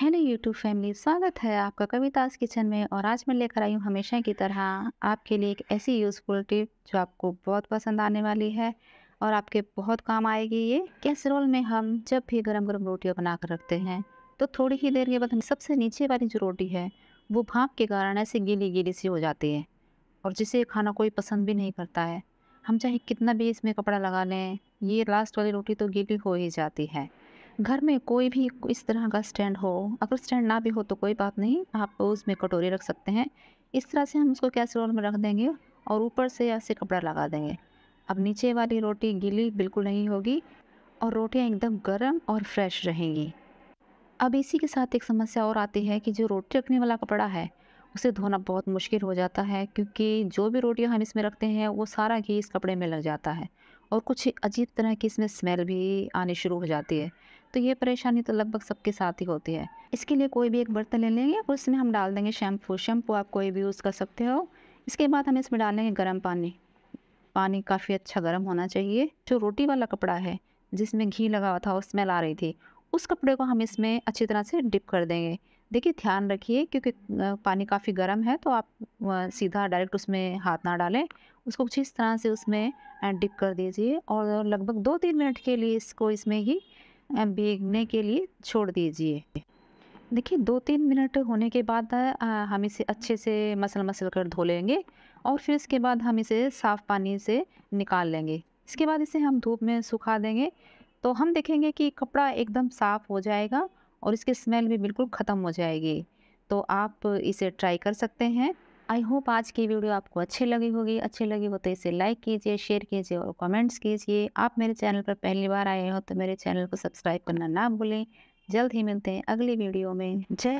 hello YouTube family स्वागत है आपका कविताज किचन में और आज मैं लेकर आई हूँ हमेशा की तरह आपके लिए एक ऐसी यूज़फुल टिप जो आपको बहुत पसंद आने वाली है और आपके बहुत काम आएगी ये कैसरोल में हम जब भी गरम गरम रोटियाँ बना कर रखते हैं तो थोड़ी ही देर के बाद हम सबसे नीचे वाली जो रोटी है वो भाप के कारण ऐसे गीली गीली सी हो जाती है और जिसे खाना कोई पसंद भी नहीं करता है हम चाहे कितना भी इसमें कपड़ा लगा लें ये लास्ट वाली रोटी तो गीली हो ही जाती है घर में कोई भी इस तरह का स्टैंड हो अगर स्टैंड ना भी हो तो कोई बात नहीं आप उसमें कटोरी रख सकते हैं इस तरह से हम उसको कैसरोल में रख देंगे और ऊपर से ऐसे कपड़ा लगा देंगे अब नीचे वाली रोटी गीली बिल्कुल नहीं होगी और रोटियाँ एकदम गर्म और फ्रेश रहेंगी अब इसी के साथ एक समस्या और आती है कि जो रोटी रखने वाला कपड़ा है उसे धोना बहुत मुश्किल हो जाता है क्योंकि जो भी रोटियाँ हम इसमें रखते हैं वो सारा घी इस कपड़े में लग जाता है और कुछ अजीब तरह की इसमें स्मेल भी आनी शुरू हो जाती है तो ये परेशानी तो लगभग सबके साथ ही होती है इसके लिए कोई भी एक बर्तन ले लेंगे और उसमें हम डाल देंगे शैम्पू शैम्पू आप कोई भी यूज़ कर सकते हो इसके बाद हम इसमें डालेंगे गर्म पानी पानी काफ़ी अच्छा गर्म होना चाहिए जो रोटी वाला कपड़ा है जिसमें घी लगा हुआ था और स्मेल आ रही थी उस कपड़े को हम इसमें अच्छी तरह से डिप कर देंगे देखिए ध्यान रखिए क्योंकि पानी काफ़ी गर्म है तो आप सीधा डायरेक्ट उसमें हाथ ना डालें उसको कुछ इस तरह से उसमें डिप कर दीजिए और लगभग दो तीन मिनट के लिए इसको इसमें ही भीगने के लिए छोड़ दीजिए देखिए दो तीन मिनट होने के बाद हम इसे अच्छे से मसल मसल कर धो लेंगे और फिर इसके बाद हम इसे साफ़ पानी से निकाल लेंगे इसके बाद इसे हम धूप में सुखा देंगे तो हम देखेंगे कि कपड़ा एकदम साफ़ हो जाएगा और इसकी स्मेल भी बिल्कुल ख़त्म हो जाएगी तो आप इसे ट्राई कर सकते हैं आई होप आज की वीडियो आपको अच्छी लगी होगी अच्छी लगी हो तो इसे लाइक कीजिए शेयर कीजिए और कमेंट्स कीजिए आप मेरे चैनल पर पहली बार आए हो तो मेरे चैनल को सब्सक्राइब करना ना भूलें जल्द ही मिलते हैं अगली वीडियो में जय